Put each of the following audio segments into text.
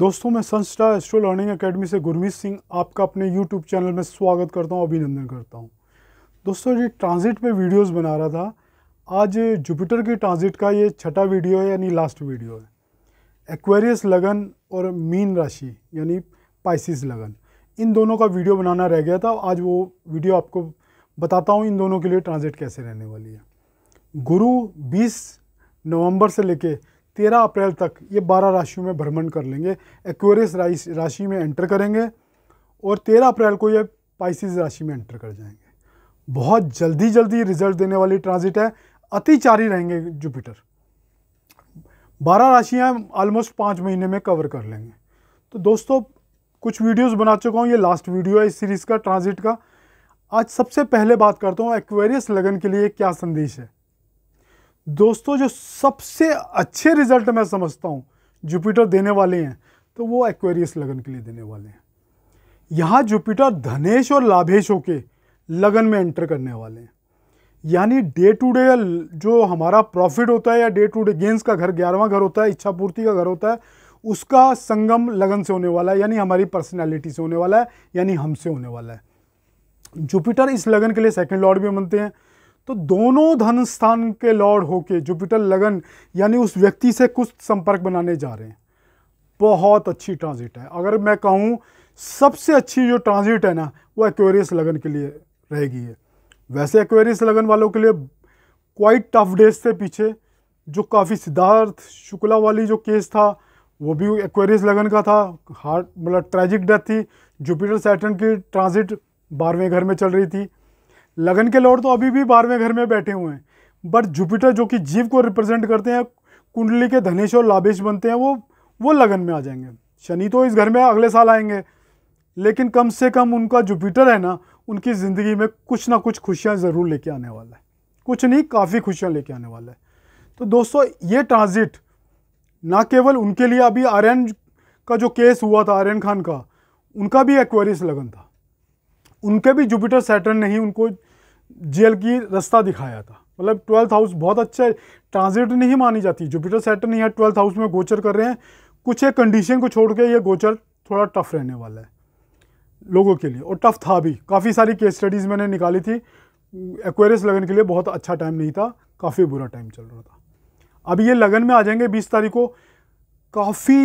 दोस्तों मैं संस्टा astro learning academy से गुरमीत सिंह आपका अपने यूट्यूब चैनल में स्वागत करता हूं अभिनंदन करता हूं दोस्तों ये ट्रांजिट पे वीडियोस बना रहा था आज जुपिटर के ट्रांजिट का ये छठा वीडियो है यानी लास्ट वीडियो है एक्वेरियस लगन और मीन राशि यानी पाइसिस लगन इन दोनों का वीडियो बनाना रह गया था आज वो वीडियो आपको बताता हूँ इन दोनों के लिए ट्रांजिट कैसे रहने वाली है गुरु 20 नवंबर से लेके 13 अप्रैल तक ये 12 राशियों में भ्रमण कर लेंगे एक्वेरियस राशि में एंटर करेंगे और 13 अप्रैल को ये पाइसिस राशि में एंटर कर जाएंगे बहुत जल्दी जल्दी रिजल्ट देने वाली ट्रांजिट है अतिचारी रहेंगे जुपिटर बारह राशियाँ ऑलमोस्ट पाँच महीने में कवर कर लेंगे तो दोस्तों कुछ वीडियोस बना चुका हूँ ये लास्ट वीडियो है इस सीरीज़ का ट्रांजिट का आज सबसे पहले बात करता हूँ एक्वेरियस लगन के लिए क्या संदेश है दोस्तों जो सबसे अच्छे रिजल्ट मैं समझता हूँ जुपिटर देने वाले हैं तो वो एक्वेरियस लगन के लिए देने वाले हैं यहाँ जुपिटर धनेश और लाभेश के लगन में एंटर करने वाले हैं यानी डे टू डे जो हमारा प्रॉफिट होता है या डे टू डे गेंस का घर ग्यारहवां घर होता है इच्छा पूर्ति का घर होता है उसका संगम लगन से होने वाला है यानी हमारी पर्सनैलिटी से होने वाला है यानी हमसे होने वाला है जुपिटर इस लगन के लिए सेकेंड लॉर्ड भी बनते हैं तो दोनों धन स्थान के लॉर्ड होके जुपिटर लगन यानी उस व्यक्ति से कुछ संपर्क बनाने जा रहे हैं बहुत अच्छी ट्रांजिट है अगर मैं कहूँ सबसे अच्छी जो ट्रांजिट है ना वो एक्वेरियस लगन के लिए रहेगी है वैसे एक्वेरियस लगन वालों के लिए क्वाइट टफ डेज थे पीछे जो काफ़ी सिद्धार्थ शुक्ला वाली जो केस था वो भी एक्वेरियस लगन का था हार्ट मतलब ट्रैजिक डेथ थी जुपिटर सैटर्न की ट्रांजिट बारहवें घर में चल रही थी लगन के लॉर्ड तो अभी भी बारहवें घर में बैठे हुए हैं बट जुपिटर जो कि जीव को रिप्रेजेंट करते हैं कुंडली के धनेश और लाभेश बनते हैं वो वो लगन में आ जाएंगे शनि तो इस घर में अगले साल आएंगे लेकिन कम से कम उनका जुपिटर है ना उनकी ज़िंदगी में कुछ ना कुछ खुशियाँ ज़रूर लेके आने वाला है कुछ नहीं काफ़ी खुशियाँ लेके आने वाला है तो दोस्तों ये ट्रांजिट ना केवल उनके लिए अभी आर्यन का जो केस हुआ था आर्यन खान का उनका भी एक्वेरियस लगन था उनके भी जुपिटर सैटर्न नहीं उनको जेल की रास्ता दिखाया था मतलब ट्वेल्थ हाउस बहुत अच्छा ट्रांजिट नहीं मानी जाती जुपिटर नहीं है ट्वेल्थ हाउस में गोचर कर रहे हैं कुछ एक कंडीशन को छोड़ के ये गोचर थोड़ा टफ रहने वाला है लोगों के लिए और टफ था भी काफ़ी सारी केस स्टडीज़ मैंने निकाली थी एक्वेरियस लगन के लिए बहुत अच्छा टाइम नहीं था काफ़ी बुरा टाइम चल रहा था अब ये लगन में आ जाएंगे बीस तारीख को काफ़ी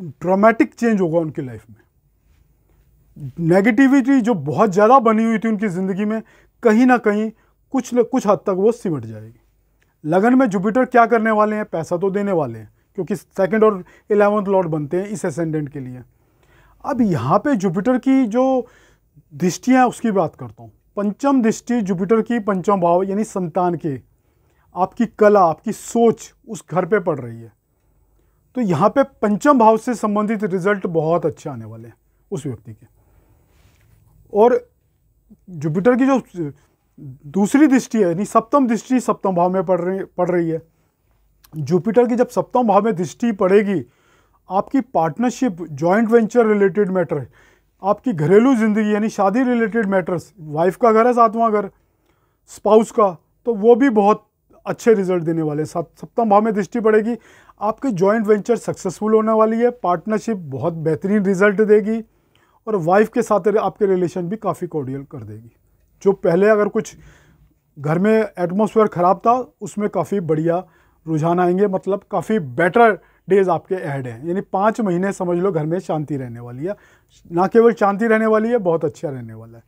ड्रामेटिक चेंज होगा उनकी लाइफ में नेगेटिविटी जो बहुत ज़्यादा बनी हुई थी उनकी ज़िंदगी में कहीं ना कहीं कुछ न कुछ हद तक वो सिमट जाएगी लगन में जुपिटर क्या करने वाले हैं पैसा तो देने वाले हैं क्योंकि सेकंड और इलेवंथ लॉर्ड बनते हैं इस असेंडेंट के लिए अब यहाँ पे जुपिटर की जो दृष्टियाँ उसकी बात करता हूँ पंचम दृष्टि जुपिटर की पंचम भाव यानी संतान के आपकी कला आपकी सोच उस घर पे पड़ रही है तो यहाँ पे पंचम भाव से संबंधित रिजल्ट बहुत अच्छे आने वाले हैं उस व्यक्ति के और जुपिटर की जो दूसरी दृष्टि है यानी सप्तम दृष्टि सप्तम भाव में पड़ रही पड़ रही है जुपिटर की जब सप्तम भाव में दृष्टि पड़ेगी आपकी partnership joint venture related matter आपकी घरेलू ज़िंदगी यानी शादी रिलेटेड मैटर्स वाइफ का घर है सातवां घर स्पाउस का तो वो भी बहुत अच्छे रिजल्ट देने वाले हैं सप्तम भाव में दृष्टि पड़ेगी आपकी जॉइंट वेंचर सक्सेसफुल होने वाली है पार्टनरशिप बहुत बेहतरीन रिजल्ट देगी और वाइफ के साथ आपके रिलेशन भी काफ़ी कॉर्डियल कर देगी जो पहले अगर कुछ घर में एटमोसफेयर ख़राब था उसमें काफ़ी बढ़िया रुझान आएंगे मतलब काफ़ी बेटर डेज आपके एहड हैं यानी पाँच महीने समझ लो घर में शांति रहने वाली है ना केवल शांति रहने वाली है बहुत अच्छा रहने वाला है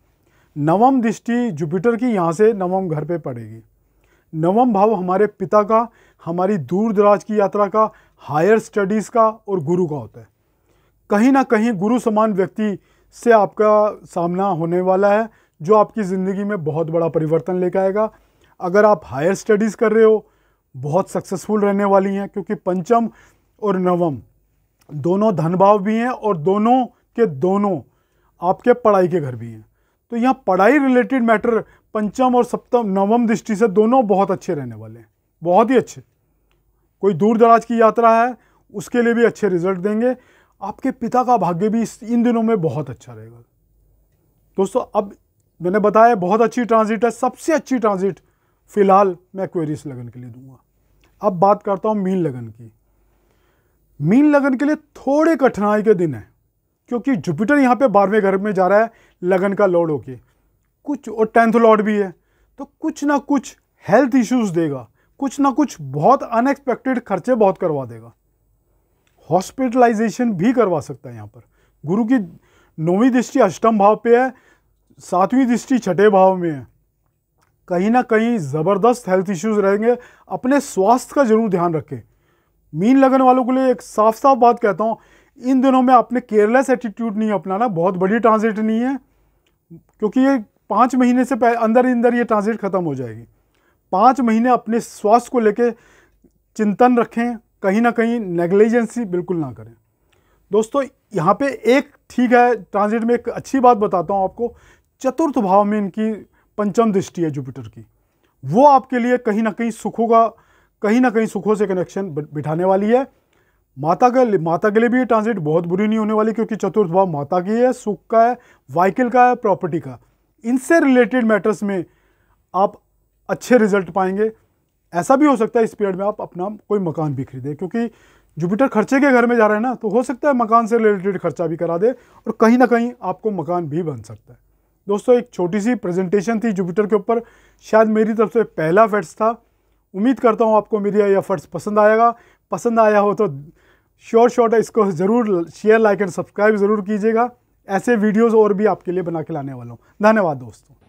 नवम दृष्टि जुपिटर की यहाँ से नवम घर पे पड़ेगी नवम भाव हमारे पिता का हमारी दूर दराज की यात्रा का हायर स्टडीज़ का और गुरु का होता है कहीं ना कहीं गुरु समान व्यक्ति से आपका सामना होने वाला है जो आपकी ज़िंदगी में बहुत बड़ा परिवर्तन लेकर आएगा अगर आप हायर स्टडीज़ कर रहे हो बहुत सक्सेसफुल रहने वाली हैं क्योंकि पंचम और नवम दोनों धन भाव भी हैं और दोनों के दोनों आपके पढ़ाई के घर भी हैं तो यहाँ पढ़ाई रिलेटेड मैटर पंचम और सप्तम नवम दृष्टि से दोनों बहुत अच्छे रहने वाले हैं बहुत ही अच्छे कोई दूर दराज की यात्रा है उसके लिए भी अच्छे रिजल्ट देंगे आपके पिता का भाग्य भी इस इन दिनों में बहुत अच्छा रहेगा दोस्तों अब मैंने बताया बहुत अच्छी ट्रांजिट है सबसे अच्छी ट्रांजिट फिलहाल मैं क्वेरिस लगन के लिए दूंगा अब बात करता हूँ मीन लगन की मीन लगन के लिए थोड़े कठिनाई के दिन हैं क्योंकि जुपिटर यहाँ पे बारहवें घर में जा रहा है लगन का लॉर्ड होके कुछ और टेंथ लॉर्ड भी है तो कुछ ना कुछ हेल्थ इश्यूज देगा कुछ ना कुछ बहुत अनएक्सपेक्टेड खर्चे बहुत करवा देगा हॉस्पिटलाइजेशन भी करवा सकता है यहाँ पर गुरु की नौवीं दृष्टि अष्टम भाव पे है सातवीं दृष्टि छठे भाव में है कहीं ना कहीं ज़बरदस्त हेल्थ इश्यूज रहेंगे अपने स्वास्थ्य का जरूर ध्यान रखें मीन लगन वालों के लिए एक साफ साफ बात कहता हूँ इन दिनों में आपने केयरलेस एटीट्यूड नहीं अपनाना बहुत बड़ी ट्रांजिट नहीं है क्योंकि ये पाँच महीने से अंदर ही अंदर ये ट्रांजिट ख़त्म हो जाएगी पाँच महीने अपने स्वास्थ्य को लेके चिंतन रखें कहीं ना कहीं नेग्लिजेंसी बिल्कुल ना करें दोस्तों यहाँ पे एक ठीक है ट्रांजिट में एक अच्छी बात बताता हूँ आपको चतुर्थ भाव में इनकी पंचम दृष्टि है जुपिटर की वो आपके लिए कहीं ना कहीं सुखों का कहीं ना कहीं सुखों से कनेक्शन बिठाने वाली है माता के माता के लिए भी ये ट्रांजिट बहुत बुरी नहीं होने वाली क्योंकि चतुर्थ भाव माता की है सुख का है वाइकिल का है प्रॉपर्टी का इनसे रिलेटेड मैटर्स में आप अच्छे रिजल्ट पाएंगे ऐसा भी हो सकता है इस पीरियड में आप अपना कोई मकान भी खरीदें क्योंकि जुपिटर खर्चे के घर में जा रहे हैं ना तो हो सकता है मकान से रिलेटेड खर्चा भी करा दे और कहीं ना कहीं आपको मकान भी बन सकता है दोस्तों एक छोटी सी प्रेजेंटेशन थी जुपिटर के ऊपर शायद मेरी तरफ से पहला फैट्स था उम्मीद करता हूँ आपको मेरा यह फर्ट्स पसंद आएगा पसंद आया हो तो श्योर शॉर्ट इसको ज़रूर शेयर लाइक एंड सब्सक्राइब ज़रूर कीजिएगा ऐसे वीडियोज़ और भी आपके लिए बना के लाने वाला हूँ धन्यवाद दोस्तों